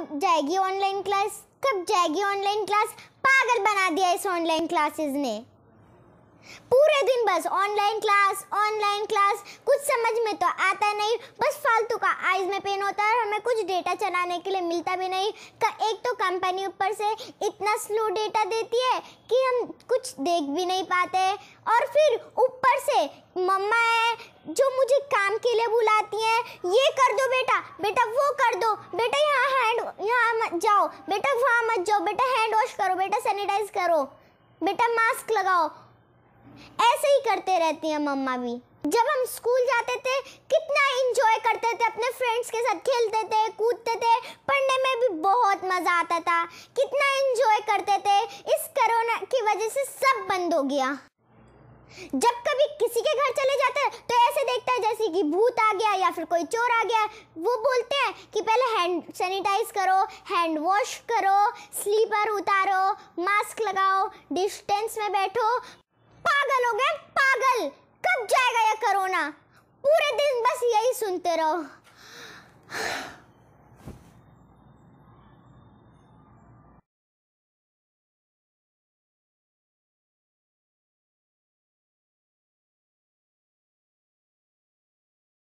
कब जाएगी online class कब जाएगी ऑनलाइन क्लास पागल बना दिया इस ऑनलाइन क्लासेस ने पूरे दिन बस ऑनलाइन क्लास ऑनलाइन क्लास कुछ समझ में तो आता नहीं बस फालतू का आइज में पेन होता है और हमें कुछ डेटा चलाने के लिए मिलता भी नहीं का एक तो कंपनी ऊपर से इतना स्लो डेटा देती है कि हम कुछ देख भी नहीं पाते और फिर ऊपर से मम्मा है जो मुझे काम के लिए बुलाती हैं ये कर दो बेटा बेटा वो कर दो बेटा जाओ बेटा वहाँ मत जाओ बेटा हैंड वॉश करो बेटा सैनिटाइज करो बेटा मास्क लगाओ ऐसे ही करते रहती हैं मम्मा भी जब हम स्कूल जाते थे कितना इंजॉय करते थे अपने फ्रेंड्स के साथ खेलते थे कूदते थे पढ़ने में भी बहुत मज़ा आता था कितना इंजॉय करते थे इस कोरोना की वजह से सब बंद हो गया जब कभी किसी के घर चले फिर कोई चोर आ गया वो बोलते हैं कि पहले हैंड सैनिटाइज करो हैंड वॉश करो स्लीपर उतारो मास्क लगाओ डिस्टेंस में बैठो पागल हो गए पागल कब जाएगा ये कोरोना पूरे दिन बस यही सुनते रहो